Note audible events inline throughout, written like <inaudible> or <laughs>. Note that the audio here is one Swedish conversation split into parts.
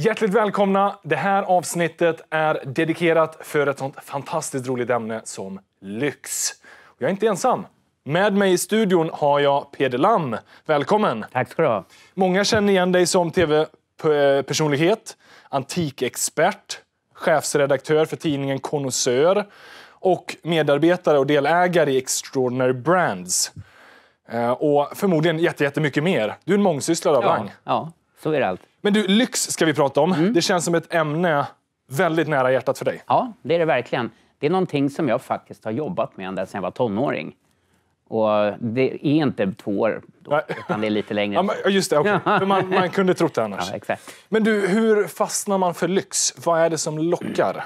Hjärtligt välkomna! Det här avsnittet är dedikerat för ett sånt fantastiskt roligt ämne som lyx. jag är inte ensam. Med mig i studion har jag Peder Lamm. Välkommen! Tack ska du ha. Många känner igen dig som tv-personlighet, eh, antikexpert, chefsredaktör för tidningen Connoisseur och medarbetare och delägare i Extraordinary Brands. Eh, och förmodligen jättemycket mer. Du är en mångsysslare av ja, rang. Ja, så är allt. Men du, lyx ska vi prata om. Mm. Det känns som ett ämne väldigt nära hjärtat för dig. Ja, det är det verkligen. Det är någonting som jag faktiskt har jobbat med ända sedan jag var tonåring. Och det är inte två år, då, utan det är lite längre. Ja, just det, okay. <laughs> man, man, kunde trott det annars. Ja, exakt. Men du, hur fastnar man för lyx? Vad är det som lockar?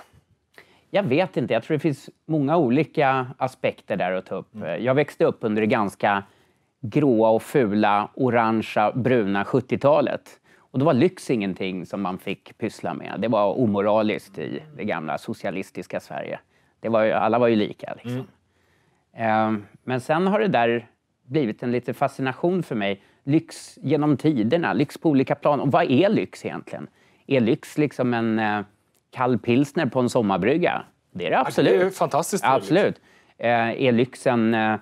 Jag vet inte. Jag tror det finns många olika aspekter där att ta upp. Mm. Jag växte upp under det ganska gråa och fula, orangea, bruna 70-talet. Och då var lyx ingenting som man fick pyssla med. Det var omoraliskt i det gamla socialistiska Sverige. Det var alla var ju lika. Liksom. Mm. Ehm, men sen har det där blivit en liten fascination för mig. Lyx genom tiderna, lyx på olika plan. Och vad är lyx egentligen? Är lyx liksom en eh, kall pilsner på en sommarbrygga? Det är det absolut. Det är fantastiskt Absolut. Eh, är lyx en eh,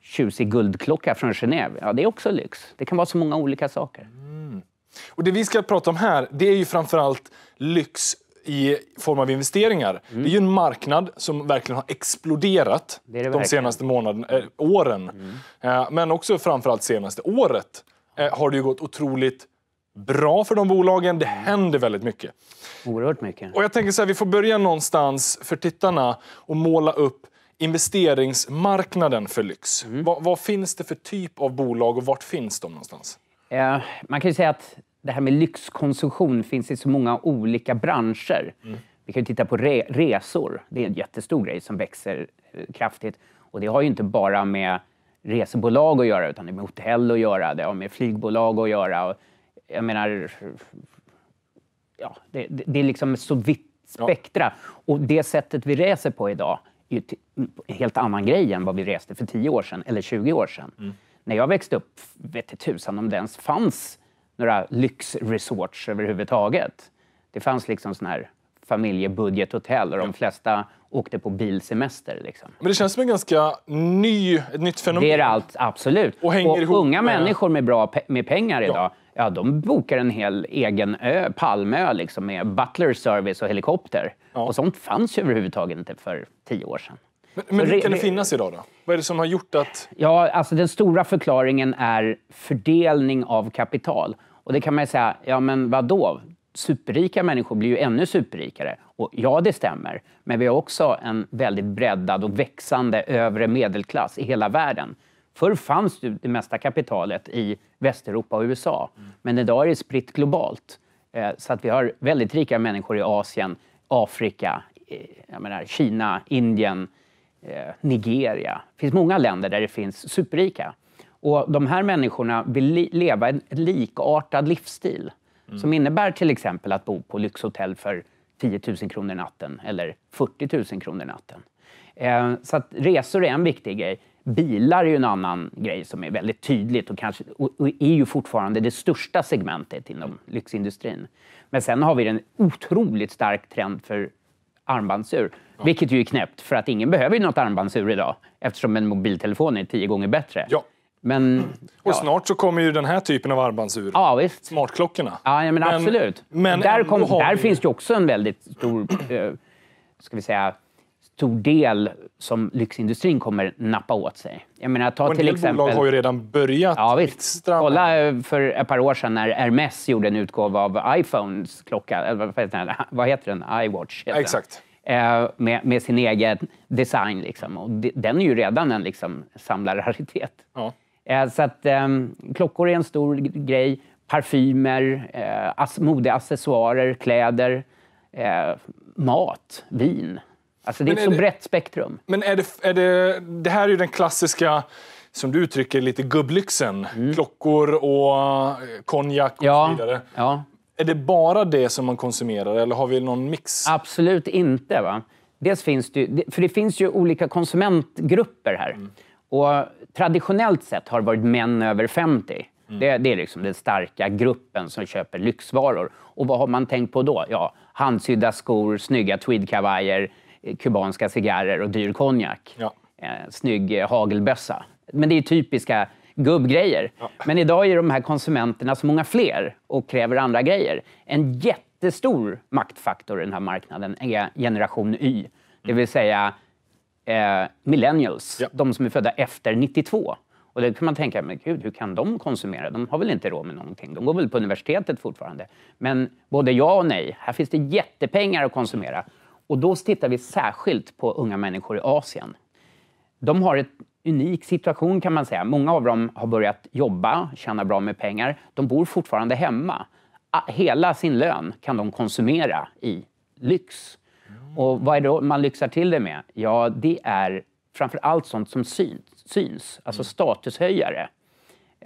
tjusig guldklocka från Genève? Ja, det är också lyx. Det kan vara så många olika saker. Mm. Och det vi ska prata om här, det är ju framförallt lyx i form av investeringar. Mm. Det är ju en marknad som verkligen har exploderat det det de senaste månaden, äh, åren. Mm. Äh, men också framförallt senaste året äh, har det ju gått otroligt bra för de bolagen. Det mm. händer väldigt mycket. Oerhört mycket. Och jag tänker så här, vi får börja någonstans för tittarna och måla upp investeringsmarknaden för lyx. Mm. Vad, vad, finns det för typ av bolag och vart finns de någonstans? Eh, man kan ju säga att det här med lyxkonsumtion finns i så många olika branscher. Mm. Vi kan ju titta på re resor. Det är en jättestor grej som växer eh, kraftigt. Och det har ju inte bara med resebolag att göra, utan det har med hotell att göra, det har med flygbolag att göra. Och jag menar... Ja, det, det, det är liksom så vitt spektra. Ja. Och det sättet vi reser på idag är ju en helt annan grej än vad vi reste för 10 år sedan eller 20 år sedan. Mm. När jag växte upp vet tusan om det ens fanns några lyxresorts överhuvudtaget. Det fanns liksom sån här familjebudgethotell och de flesta åkte på bilsemester. Liksom. Men det känns som en ganska ny, ett nytt fenomen. Det är allt, absolut. Och, och ihop unga med... människor med bra med pengar idag, ja. ja. de bokar en hel egen ö, Palmö, liksom, med butler service och helikopter. Ja. Och sånt fanns ju överhuvudtaget inte för tio år sedan. Men, men hur kan det finnas idag då? Vad är det som har gjort att... Ja, alltså den stora förklaringen är fördelning av kapital. Och det kan man ju säga, ja men vadå? Superrika människor blir ju ännu superrikare. Och ja, det stämmer. Men vi har också en väldigt breddad och växande övre medelklass i hela världen. Förr fanns det mesta kapitalet i Västeuropa och USA, men idag är det spritt globalt. Eh, så att vi har väldigt rika människor i Asien, Afrika, eh, menar, Kina, Indien, eh, Nigeria. Det finns många länder där det finns superrika. Och de här människorna vill leva en likartad livsstil mm. som innebär till exempel att bo på lyxhotell för 10 000 kronor natten eller 40 000 kronor natten. Eh, så att resor är en viktig grej. Bilar är en annan grej som är väldigt tydligt och, kanske, och, är ju fortfarande det största segmentet inom lyxindustrin. Men sen har vi en otroligt stark trend för armbandsur. Ja. Vilket ju är knäppt, för att ingen behöver ju något armbandsur idag eftersom en mobiltelefon är tio gånger bättre. Ja. Men, och ja. snart så kommer ju den här typen av armbandsur. Ja, visst. Smartklockorna. Ja, men, men, absolut. Men där, kom, där vi... finns ju också en väldigt stor, eh, ska vi säga, stor del som lyxindustrin kommer nappa åt sig. Jag menar, ta och en till del exempel, bolag har ju redan börjat ja, visst. Kolla eh, för ett par år sedan när Hermès gjorde en utgåva av iPhones klocka, eller vad <laughs> heter den? iWatch heter Exakt. Den. Eh, med, med, sin egen design. Liksom. Och den är ju redan en liksom, samlarraritet. Ja. Eh, så att, ehm, klockor är en stor grej. Parfymer, eh, modeaccessoarer, kläder, eh, mat, vin. Alltså det är, är ett så brett spektrum. Men är det, är det, det här är ju den klassiska som du uttrycker lite gubblyxen. Mm. Klockor och eh, konjak och ja, så vidare. Ja. Är det bara det som man konsumerar eller har vi någon mix? Absolut inte. Va? Dels finns det, för det finns ju olika konsumentgrupper här. Mm. Och traditionellt sett har det varit män över 50. Mm. Det, det, är liksom den starka gruppen som köper lyxvaror. Och vad har man tänkt på då? Ja, handsydda skor, snygga tweedkavajer, eh, kubanska cigarrer och dyr konjak. Ja. Eh, snygg eh, hagelbössa. Men det är typiska gubbgrejer. Ja. Men idag är de här konsumenterna så många fler och kräver andra grejer. En jättestor maktfaktor i den här marknaden är generation Y. Det vill säga eh, millennials, ja. de som är födda efter 92. Och då kan man tänka, men gud, hur kan de konsumera? De har väl inte råd med någonting? De går väl på universitetet fortfarande? Men både ja och nej. Här finns det jättepengar att konsumera. Och då tittar vi särskilt på unga människor i Asien. De har en unik situation kan man säga. Många av dem har börjat jobba, tjäna bra med pengar. De bor fortfarande hemma. Hela sin lön kan de konsumera i lyx. Och vad är det då man lyxar till det med? Ja, det är framför allt sånt som syns, alltså mm. statushöjare.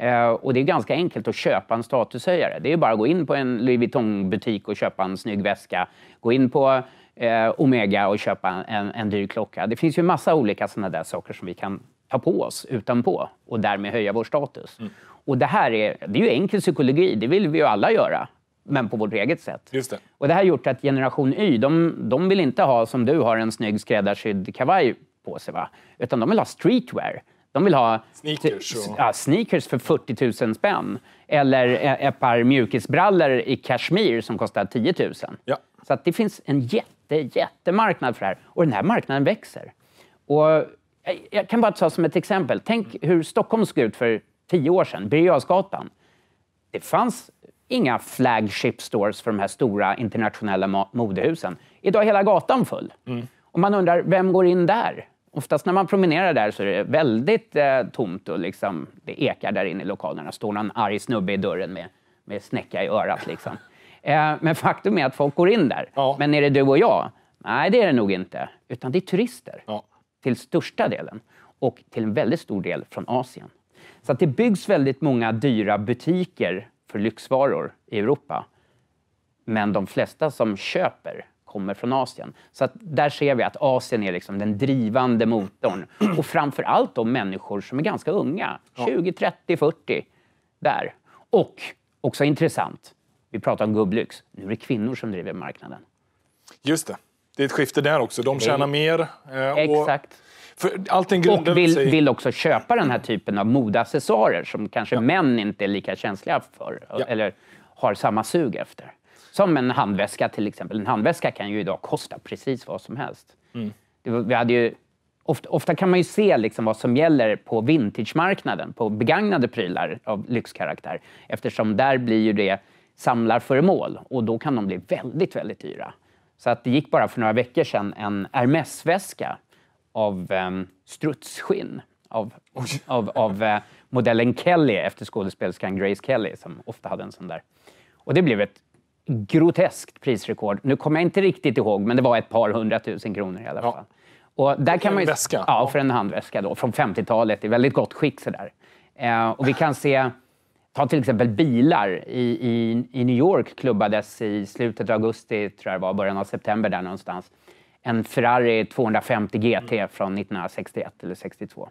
Uh, och det är ganska enkelt att köpa en statushöjare. Det är bara att gå in på en Louis Vuitton-butik och köpa en snygg väska. Gå in på uh, Omega och köpa en, en dyr klocka. Det finns ju massa olika sådana där saker som vi kan ta på oss utanpå och därmed höja vår status. Mm. Och det här är, det är ju enkel psykologi, det vill vi ju alla göra men på vårt eget sätt. Just det. Och det här har gjort att generation Y, de, de vill inte ha, som du har, en snygg skräddarsydd kavaj på sig. Va? Utan de vill ha streetwear. De vill ha sneakers, ja, sneakers för 40 000 spänn. Eller e, ett par mjukisbrallor i kashmir som kostar 10 000. Ja. Så det finns en jätte, jättemarknad för det här. Och den här marknaden växer. Och jag kan bara ta som ett exempel. Tänk hur Stockholm såg ut för tio år sedan, Birger Det fanns inga flagship stores för de här stora internationella modehusen. Idag är hela gatan full. Mm. Och man undrar, vem går in där? Oftast när man promenerar där så är det väldigt eh, tomt och liksom, det ekar där inne i lokalerna. står någon arg snubbe i dörren med, med snäcka i örat. Liksom. <laughs> Eh, men faktum är att folk går in där. Ja. Men är det du och jag? Nej, det är det nog inte. Utan det är turister. Ja. Till största delen. Och till en väldigt stor del från Asien. Så det byggs väldigt många dyra butiker för lyxvaror i Europa. Men de flesta som köper kommer från Asien. Så där ser vi att Asien är liksom den drivande motorn. <clears throat> Och framför allt de människor som är ganska unga, 20, 30, 40. Där. Och, också intressant, vi pratar om gubblyx. Nu är det kvinnor som driver marknaden. Just det. Det är ett skifte där också. De tjänar mer. Eh, och... Exakt och vill, sig... vill, också köpa den här typen av modeaccessoarer som kanske ja. män inte är lika känsliga för ja. eller har samma sug efter. Som en handväska till exempel. En handväska kan ju idag kosta precis vad som helst. Mm. Vi hade ju, ofta, ofta, kan man ju se liksom vad som gäller på vintagemarknaden, på begagnade prylar av lyxkaraktär. Eftersom där blir ju det samlarföremål och då kan de bli väldigt, väldigt dyra. Så att det gick bara för några veckor sedan en Hermes-väska av um, strutsskinn av, av, av uh, modellen Kelly efter skådespelerskan Grace Kelly som ofta hade en sån där. Och det blev ett groteskt prisrekord. Nu kommer jag inte riktigt ihåg, men det var ett par hundratusen kronor i alla fall. Ja. Och där kan en man ju, väska? Ja, för en handväska då, från 50-talet i väldigt gott skick. Sådär. Eh, och vi kan se, ta till exempel bilar. I, i, I New York klubbades i slutet av augusti, tror jag det var, början av september där någonstans, en Ferrari 250 GT mm. från 1961 eller 62.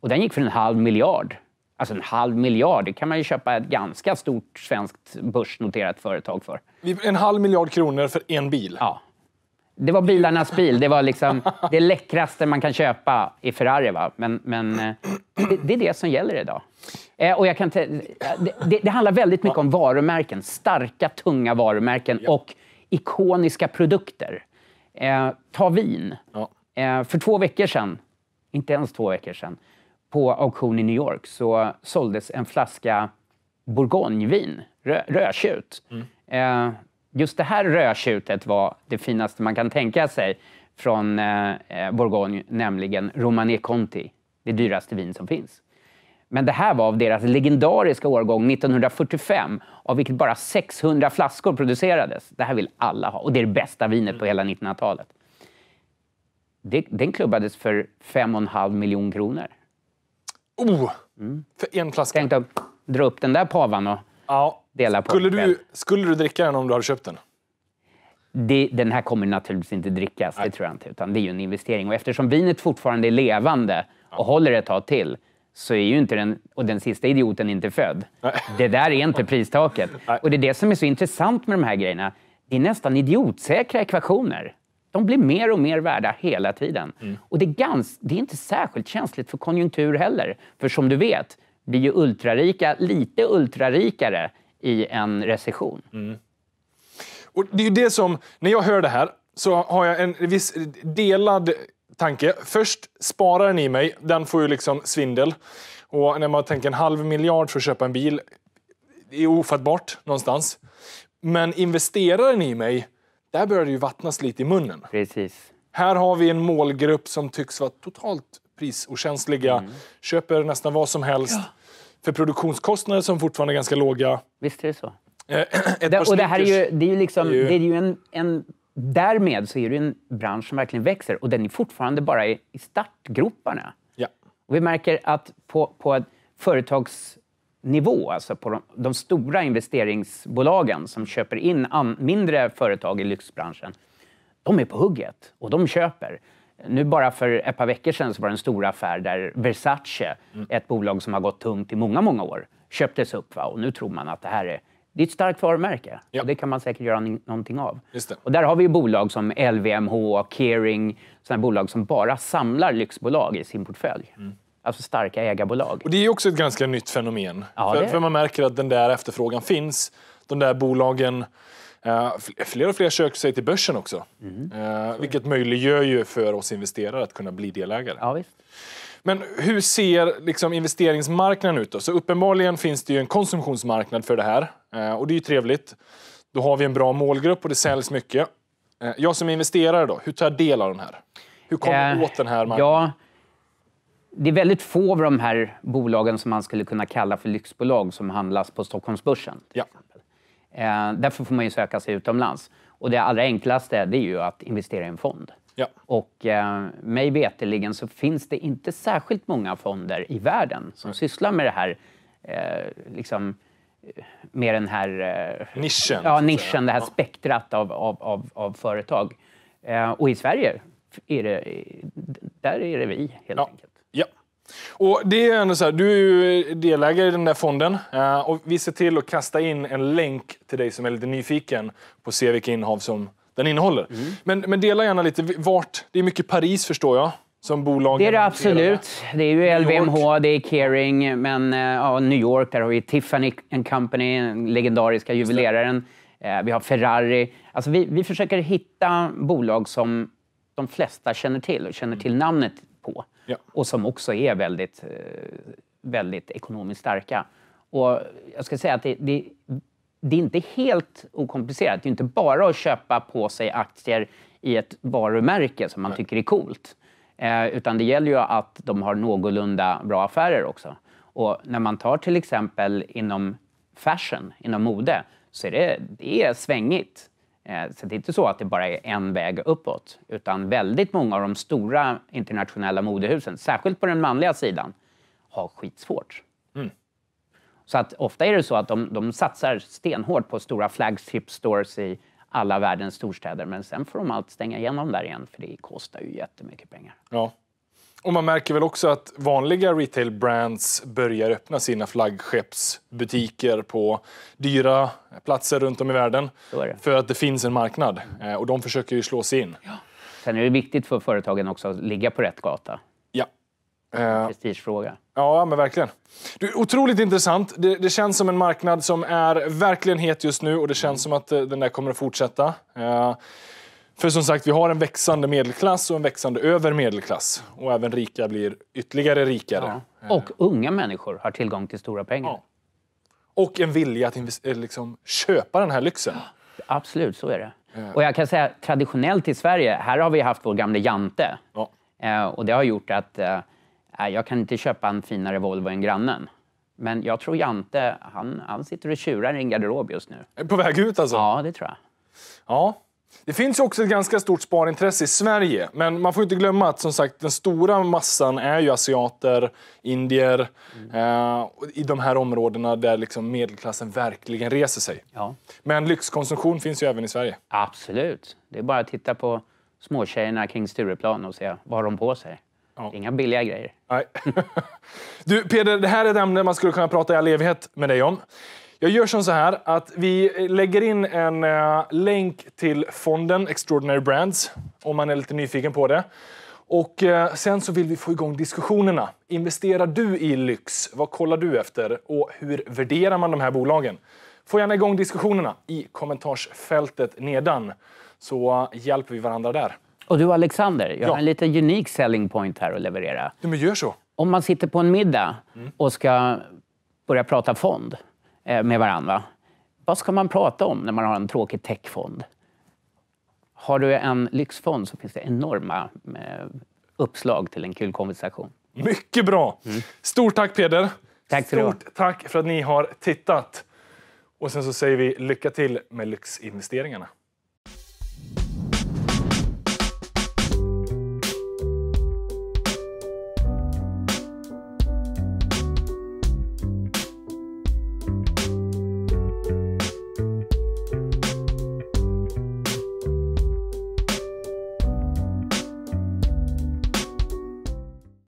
Och den gick för en halv miljard. Alltså en halv miljard, det kan man ju köpa ett ganska stort svenskt börsnoterat företag för. En halv miljard kronor för en bil? Ja. Det var bilarnas bil. Det var liksom <laughs> det läckraste man kan köpa i Ferrari. Va? Men, men eh, det, det är det som gäller idag. Eh, och jag kan det, det, handlar väldigt mycket om varumärken. Starka, tunga varumärken och ikoniska produkter. Eh, ta vin. Ja. Eh, för två veckor sedan, inte ens två veckor sedan, på auktion i New York så såldes en flaska bourgognevin, rö rödtjut. Mm. Eh, just det här rödtjutet var det finaste man kan tänka sig från eh, eh, Bourgogne, nämligen Romané Conti, det dyraste vin som finns. Men det här var av deras legendariska årgång 1945, av vilket bara 600 flaskor producerades. Det här vill alla ha, och det är det bästa vinet på hela 1900-talet. Den klubbades för 5,5 miljoner kronor. Oh! Mm. För en flaska? Tänk att dra upp den där pavan och ja. dela på skulle den. Du, skulle du dricka den om du hade köpt den? Det, den här kommer naturligtvis inte drickas, Nej. det tror jag inte. Utan det är ju en investering. Och eftersom vinet fortfarande är levande och håller ett tag till så är ju inte den, och den sista idioten inte född. Det där är inte pristaket. <laughs> Och det är det som är så intressant med de här grejerna. Det är nästan idiotsäkra ekvationer. De blir mer och mer värda hela tiden. Mm. Och det är, ganska, det är inte särskilt känsligt för konjunktur heller. För som du vet blir ju ultrarika lite ultrarikare i en recession. Mm. Och det är ju det som, när jag hör det här så har jag en viss delad tanke. Först sparar i mig, den får ju liksom svindel. Och när man tänker en halv miljard för att köpa en bil, det är ofattbart någonstans. Men investeraren i mig, där börjar det ju vattnas lite i munnen. Precis. Här har vi en målgrupp som tycks vara totalt prisokänsliga, mm. köper nästan vad som helst. Ja. För produktionskostnader som fortfarande är ganska låga. Visst är det så. Eh, <clears throat> det, och det här är ju, det är ju, liksom, Det är ju en, en därmed så är det en bransch som verkligen växer och den är fortfarande bara i, startgroparna. Ja. Och vi märker att på, på företagsnivå, alltså på de, de, stora investeringsbolagen som köper in an, mindre företag i lyxbranschen, de är på hugget och de köper. Nu bara för ett par veckor sedan så var det en stor affär där Versace, mm. ett bolag som har gått tungt i många, många år, köptes upp. Va? Och nu tror man att det här är det är ett starkt varumärke. Ja. Och det kan man säkert göra någonting av. Och där har vi bolag som LVMH, Kering, sådana bolag som bara samlar lyxbolag i sin portfölj. Mm. Alltså starka ägarbolag. Och det är också ett ganska nytt fenomen. Ja, för, för, man märker att den där efterfrågan finns. De där bolagen... Uh, fler och fler söker sig till börsen också. Mm. Uh, vilket möjliggör ju för oss investerare att kunna bli delägare. Ja, visst. Men hur ser liksom, investeringsmarknaden ut? Då? Så uppenbarligen finns det ju en konsumtionsmarknad för det här. Eh, och det är ju trevligt. Då har vi en bra målgrupp och det säljs mycket. Eh, jag som investerare då, hur tar jag del av den här? Hur kommer eh, åt den här marknaden? Ja, det är väldigt få av de här bolagen som man skulle kunna kalla för lyxbolag som handlas på Stockholmsbörsen. Ja. Eh, därför får man ju söka sig utomlands. Och det allra enklaste det är ju att investera i en fond. Ja. Och eh, mig veterligen så finns det inte särskilt många fonder i världen som mm. sysslar med det här eh, liksom, med den här eh, nischen, ja, nischen det här spektrat av, av, av, av företag. Eh, och i Sverige, är det, där är det vi helt ja. enkelt. Ja. Och det är ändå så här, du är ju delägare i den där fonden eh, och vi ser till att kasta in en länk till dig som är lite nyfiken på att se vilka innehav som den innehåller. Mm. Men, men dela gärna lite vart, det är mycket Paris förstår jag som bolagen Det är det absolut. Det är ju LVMH, det är Kering, men eh, ja, New York, där har vi Tiffany Company, den legendariska juveleraren. Eh, vi har Ferrari. Alltså vi, vi försöker hitta bolag som de flesta känner till och känner mm. till namnet på. Ja. Och som också är väldigt, eh, väldigt ekonomiskt starka. Och jag ska säga att det, det, det är inte helt okomplicerat. Det är inte bara att köpa på sig aktier i ett varumärke som man Nej. tycker är coolt. Eh, utan det gäller ju att de har någorlunda bra affärer också. Och när man tar till exempel inom fashion, inom mode, så är det, det är svängigt. Eh, så det är inte så att det bara är en väg uppåt, utan väldigt många av de stora internationella modehusen, särskilt på den manliga sidan, har skitsvårt. Mm. Så att ofta är det så att de, de satsar stenhårt på stora flagship stores i alla världens storstäder. Men sen får de allt stänga igenom där igen för det kostar ju jättemycket pengar. Ja. Och man märker väl också att vanliga retail brands börjar öppna sina flaggskeppsbutiker på dyra platser runt om i världen. För att det finns en marknad eh, och de försöker ju slå sig in. Ja. Sen är det viktigt för företagen också att ligga på rätt gata. Eh, prestigefråga. Ja, men verkligen. Du, otroligt intressant. Det, det, känns som en marknad som är verkligen het just nu och det känns som att eh, den där kommer att fortsätta. Eh, för som sagt, vi har en växande medelklass och en växande över medelklass. Och även rika blir ytterligare rikare. Ja. Eh. Och unga människor har tillgång till stora pengar. Ja. Och en vilja att eh, liksom, köpa den här lyxen. absolut, så är det. Och jag kan säga traditionellt i Sverige, här har vi haft vår gamle jante. Och det har gjort att nej, jag kan inte köpa en finare Volvo än grannen. Men jag tror Jante, han, han sitter och tjurar i en garderob just nu. På väg ut alltså? Ja, det tror jag. Ja. Det finns ju också ett ganska stort sparintresse i Sverige, men man får inte glömma att som sagt den stora massan är ju asiater, indier, mm. eh, i de här områdena där liksom medelklassen verkligen reser sig. Ja. Men lyxkonsumtion finns ju även i Sverige. Absolut. Det är bara att titta på småtjejerna kring Stureplan och se vad de har på sig. Ja. Inga billiga grejer. Nej. <laughs> du Peder, det här är ett ämne man skulle kunna prata i all evighet med dig om. Jag gör som så här att vi lägger in en eh, länk till fonden Extraordinary Brands om man är lite nyfiken på det. Och eh, sen så vill vi få igång diskussionerna. Investerar du i lyx? Vad kollar du efter? Och hur värderar man de här bolagen? Få gärna igång diskussionerna i kommentarsfältet nedan så eh, hjälper vi varandra där. Och du Alexander, jag ja. har en liten unik selling point här att leverera. Du, men gör så. Om man sitter på en middag mm. och ska börja prata fond eh, med varandra. Vad ska man prata om när man har en tråkig techfond? Har du en lyxfond så finns det enorma eh, uppslag till en kul konversation. Mycket bra! Mm. Stort tack Peder! Tack Stort tack för att ni har tittat. Och sen så säger vi lycka till med lyxinvesteringarna.